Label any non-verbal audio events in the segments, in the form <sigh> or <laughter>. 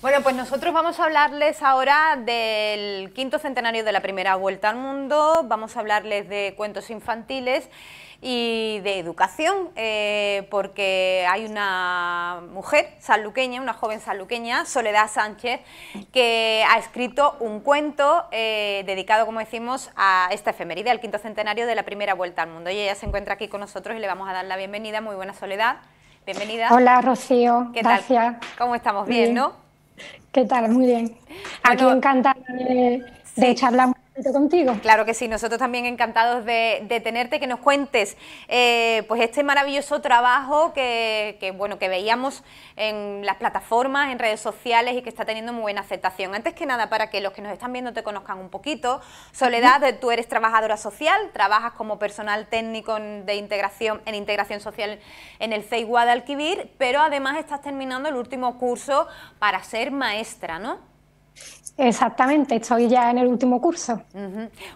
Bueno, pues nosotros vamos a hablarles ahora del quinto centenario de la primera vuelta al mundo, vamos a hablarles de cuentos infantiles y de educación, eh, porque hay una mujer sanluqueña, una joven sanluqueña, Soledad Sánchez, que ha escrito un cuento eh, dedicado, como decimos, a esta efeméride, al quinto centenario de la primera vuelta al mundo. Y ella se encuentra aquí con nosotros y le vamos a dar la bienvenida. Muy buena Soledad, bienvenida. Hola Rocío, ¿Qué gracias. Tal? ¿Cómo estamos? Bien. ¿no? ¿Qué tal? Muy bien. Aquí encantada de, de charlar contigo. Claro que sí, nosotros también encantados de, tenerte, que nos cuentes eh, pues este maravilloso trabajo que, bueno que veíamos en las plataformas, en redes sociales y que está teniendo muy buena aceptación. Antes que nada, para que los que nos están viendo te conozcan un poquito, Soledad, tú eres trabajadora social, trabajas como personal técnico de integración en integración social en el CEI Guadalquivir, pero además estás terminando el último curso para ser maestra, ¿no? Exactamente, estoy ya en el último curso.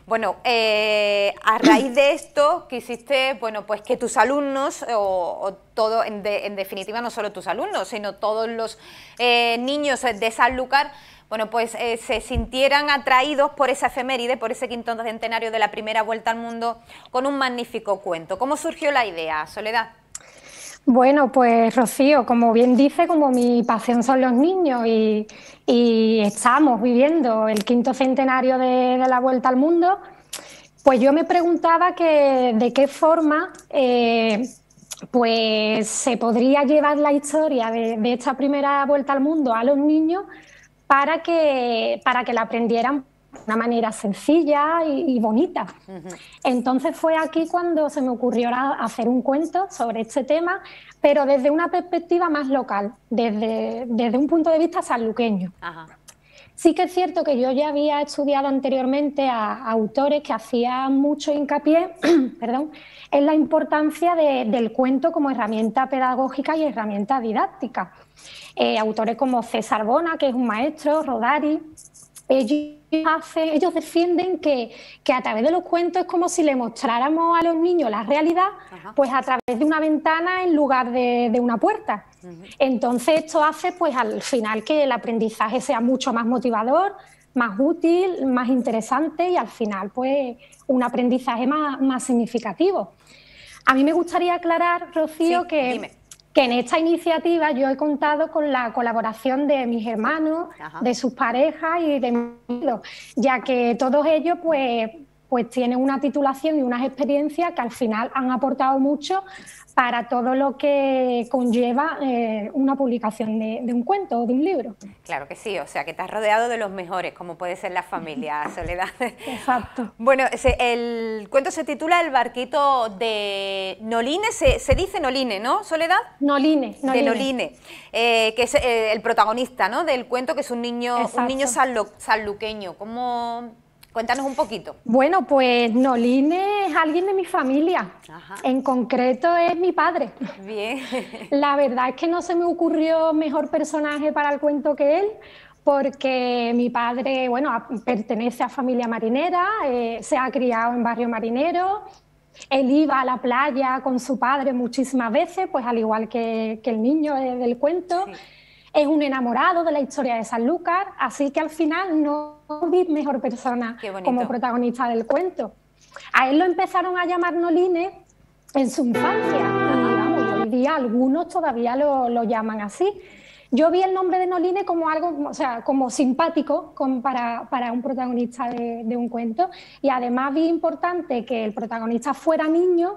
Bueno, eh, a raíz de esto quisiste, bueno, pues que tus alumnos, o, todo, en, definitiva no solo tus alumnos, sino todos los eh, niños de lucar, bueno, pues eh, se sintieran atraídos por esa efeméride, por ese quinto centenario de la primera vuelta al mundo, con un magnífico cuento. ¿Cómo surgió la idea, Soledad? Bueno, pues Rocío, como bien dice, como mi pasión son los niños y, estamos viviendo el quinto centenario de, la Vuelta al Mundo, pues yo me preguntaba que de qué forma eh, pues se podría llevar la historia de, de, esta primera Vuelta al Mundo a los niños para que, para que la aprendieran una manera sencilla y, bonita. Entonces fue aquí cuando se me ocurrió hacer un cuento sobre este tema, pero desde una perspectiva más local, desde, un punto de vista saluqueño. Sí que es cierto que yo ya había estudiado anteriormente a, autores que hacían mucho hincapié <clears throat> perdón, en la importancia del cuento como herramienta pedagógica y herramienta didáctica. Eh, autores como César Bona, que es un maestro, Rodari, ellos ellos defienden que, a través de los cuentos es como si le mostráramos a los niños la realidad, pues a través de una ventana en lugar de, una puerta. Entonces esto hace pues al final que el aprendizaje sea mucho más motivador, más útil, más interesante y al final pues un aprendizaje más, significativo. A mí me gustaría aclarar, Rocío, que que en esta iniciativa yo he contado con la colaboración de mis hermanos, de sus parejas y de mi ya que todos ellos pues pues tiene una titulación y unas experiencias que al final han aportado mucho para todo lo que conlleva eh, una publicación de, un cuento o de un libro. Claro que sí, o sea que estás rodeado de los mejores, como puede ser la familia <laughs> Soledad. Exacto. Bueno, el cuento se titula El barquito de Noline, se, dice Noline, ¿no, Soledad? Noline, Noline. De Noline, eh, que es eh, el protagonista ¿no? del cuento, que es un niño, un niño sanluqueño. ¿Cómo, Cuéntanos un poquito. Bueno, pues Nolín es alguien de mi familia. En concreto es mi padre. Bien. <laughs> La verdad es que no se me ocurrió mejor personaje para el cuento que él, porque mi padre, bueno, pertenece a familia marinera, eh, se ha criado en barrio marinero. Él iba a la playa con su padre muchísimas veces, pues al igual que, el niño del cuento. Es un enamorado de la historia de san Sanlúcar, así que al final no mejor persona como protagonista del cuento. A él lo empezaron a llamar Noline en su infancia. hoy día algunos todavía lo, lo, llaman así. Yo vi el nombre de Noline como algo, o sea, como simpático para, para, un protagonista de, de, un cuento. Y además vi importante que el protagonista fuera niño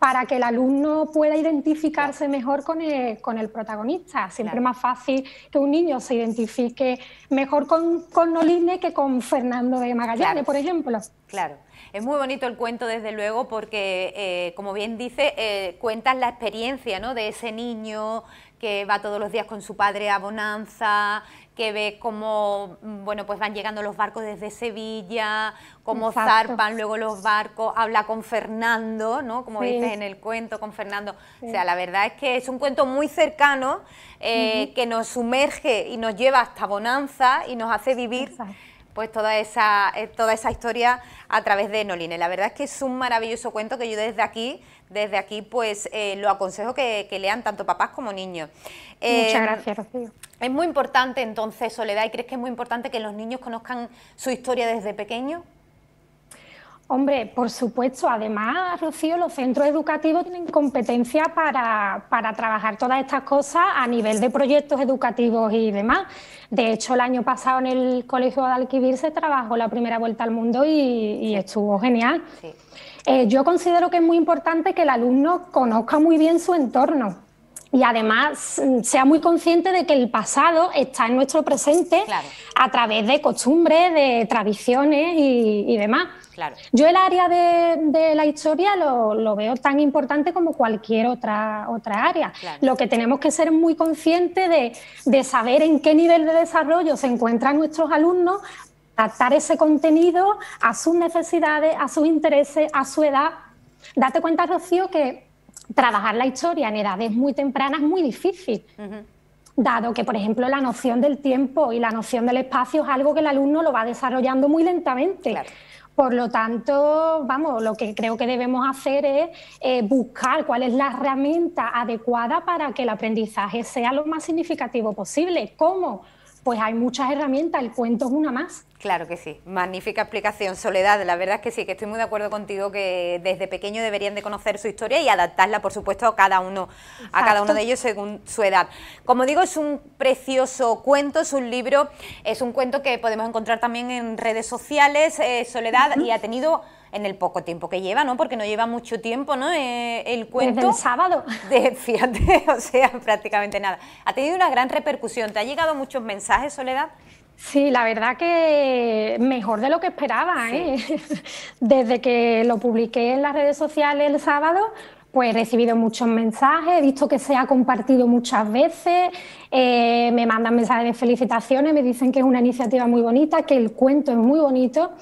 para que el alumno pueda identificarse mejor con el, con el protagonista. Siempre es más fácil que un niño se identifique mejor con, Noline que con Fernando de Magallanes, por ejemplo. Claro. Es muy bonito el cuento, desde luego, porque, eh, como bien dice, eh, cuentas la experiencia ¿no? de ese niño que va todos los días con su padre a Bonanza, que ve cómo mm, bueno, pues van llegando los barcos desde Sevilla, cómo zarpan luego los barcos, habla con Fernando, ¿no? Como en el cuento, con Fernando. O sea, la verdad es que es un cuento muy cercano eh, que nos sumerge y nos lleva hasta Bonanza y nos hace vivir pues toda esa, eh, toda esa historia a través de Noline. La verdad es que es un maravilloso cuento que yo desde aquí, desde aquí, pues eh, lo aconsejo que, lean tanto papás como niños. Muchas eh, gracias, Rocío. Es muy importante entonces, Soledad, ¿y crees que es muy importante que los niños conozcan su historia desde pequeños? Hombre, por supuesto. Además, Rocío, los centros educativos tienen competencia para, trabajar todas estas cosas a nivel de proyectos educativos y demás. De hecho, el año pasado en el Colegio de Alquivir se trabajó la primera vuelta al mundo y, estuvo genial. Eh, yo considero que es muy importante que el alumno conozca muy bien su entorno y además mm, sea muy consciente de que el pasado está en nuestro presente a través de costumbres, de tradiciones y, demás. Yo el área de, la historia lo, veo tan importante como cualquier otra, otra área. Lo que tenemos que ser muy conscientes de, de saber en qué nivel de desarrollo se encuentran nuestros alumnos adaptar ese contenido a sus necesidades, a sus intereses, a su edad. Date cuenta, Rocío, que trabajar la historia en edades muy tempranas es muy difícil. Dado que, por ejemplo, la noción del tiempo y la noción del espacio es algo que el alumno lo va desarrollando muy lentamente. Por lo tanto, vamos, lo que creo que debemos hacer es eh, buscar cuál es la herramienta adecuada para que el aprendizaje sea lo más significativo posible. ¿Cómo? pues hay muchas herramientas, el cuento es una más. Claro que sí, magnífica explicación, Soledad, la verdad es que sí, que estoy muy de acuerdo contigo que desde pequeño deberían de conocer su historia y adaptarla, por supuesto, a cada uno, a cada uno de ellos según su edad. Como digo, es un precioso cuento, es un libro, es un cuento que podemos encontrar también en redes sociales, eh, Soledad, y ha tenido en el poco tiempo que lleva, ¿no? Porque no lleva mucho tiempo, ¿no? Eh, el cuento. el sábado. <laughs> fíjate, o sea, prácticamente nada. Ha tenido una gran repercusión. ¿Te ha llegado muchos mensajes, Soledad? Sí, la verdad que mejor de lo que esperaba. ¿eh? <laughs> Desde que lo publiqué en las redes sociales el sábado, pues he recibido muchos mensajes, he visto que se ha compartido muchas veces, eh, me mandan mensajes de felicitaciones, me dicen que es una iniciativa muy bonita, que el cuento es muy bonito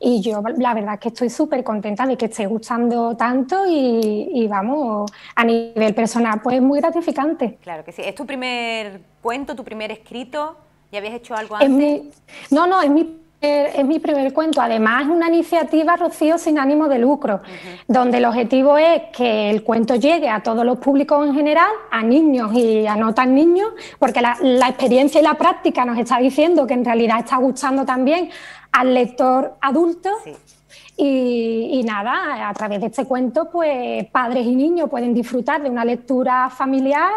y yo la verdad que estoy súper contenta de que esté gustando tanto y, vamos, a nivel personal, pues muy gratificante. Claro que sí. ¿Es tu primer cuento, tu primer escrito? ¿Ya habías hecho algo antes? no, no, es mi es mi primer cuento. Además, es una iniciativa, Rocío, sin ánimo de lucro, donde el objetivo es que el cuento llegue a todos los públicos en general, a niños y a no tan niños, porque la, experiencia y la práctica nos está diciendo que en realidad está gustando también al lector adulto. Y, nada, a través de este cuento, pues padres y niños pueden disfrutar de una lectura familiar,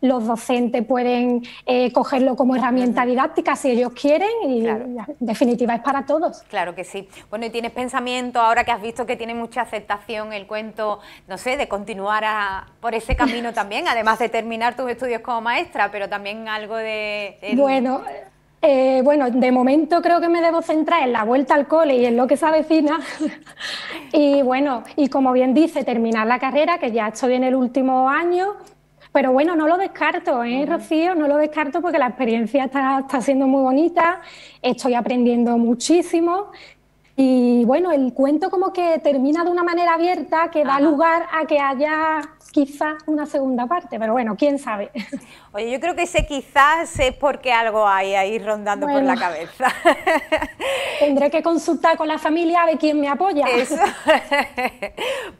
los docentes pueden eh, cogerlo como herramienta didáctica si ellos quieren y en definitiva es para todos. Claro que sí. Bueno, y tienes pensamiento ahora que has visto que tiene mucha aceptación el cuento, no sé, de continuar por ese camino también, además de terminar tus estudios como maestra, pero también algo de... de... Bueno, eh, bueno, de momento creo que me debo centrar en la vuelta al cole y en lo que se avecina. <laughs> y bueno, y como bien dice, terminar la carrera, que ya estoy en el último año. Pero bueno, no lo descarto, ¿eh, Rocío? No lo descarto porque la experiencia está, siendo muy bonita, estoy aprendiendo muchísimo. Y bueno, el cuento como que termina de una manera abierta que da lugar a que haya quizás una segunda parte, pero bueno, quién sabe. Oye, yo creo que ese quizás es porque algo hay ahí rondando por la cabeza. <laughs> Tendré que consultar con la familia de quién me apoya. <laughs>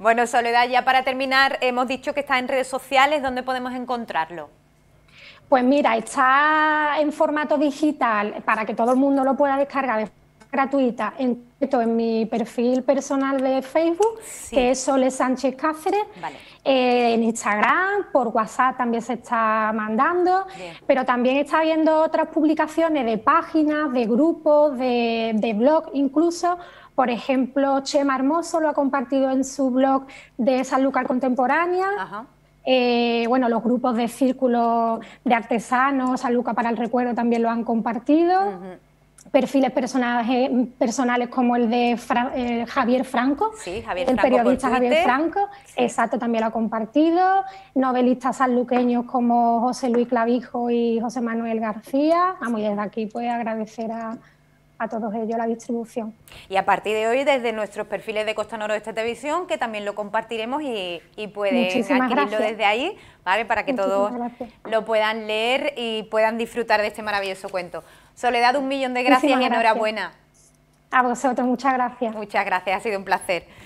Bueno, Soledad, ya para terminar, hemos dicho que está en redes sociales, ¿dónde podemos encontrarlo? Pues mira, está en formato digital para que todo el mundo lo pueda descargar después gratuita. En, mi perfil personal de Facebook, que es Sole Sánchez Cáceres, eh, en Instagram, por WhatsApp también se está mandando, pero también está viendo otras publicaciones de páginas, de grupos, de, blog incluso. Por ejemplo, Chema Hermoso lo ha compartido en su blog de Lucas Contemporánea. Eh, bueno, los grupos de círculo de artesanos, San para el Recuerdo también lo han compartido perfiles mm, personales como el de eh, Javier Franco, el periodista Javier Franco, exacto, también lo ha compartido, novelistas sanluqueños como José Luis Clavijo y José Manuel García. Vamos, y desde aquí pues agradecer a, todos ellos la distribución. Y a partir de hoy, desde nuestros perfiles de Costa Noroeste Televisión, que también lo compartiremos y, y pueden adquirirlo desde ahí, ¿vale? Para que todos lo puedan leer y puedan disfrutar de este maravilloso cuento. Soledad, un millón de gracias y enhorabuena. A vosotros, muchas gracias. Muchas gracias, ha sido un placer.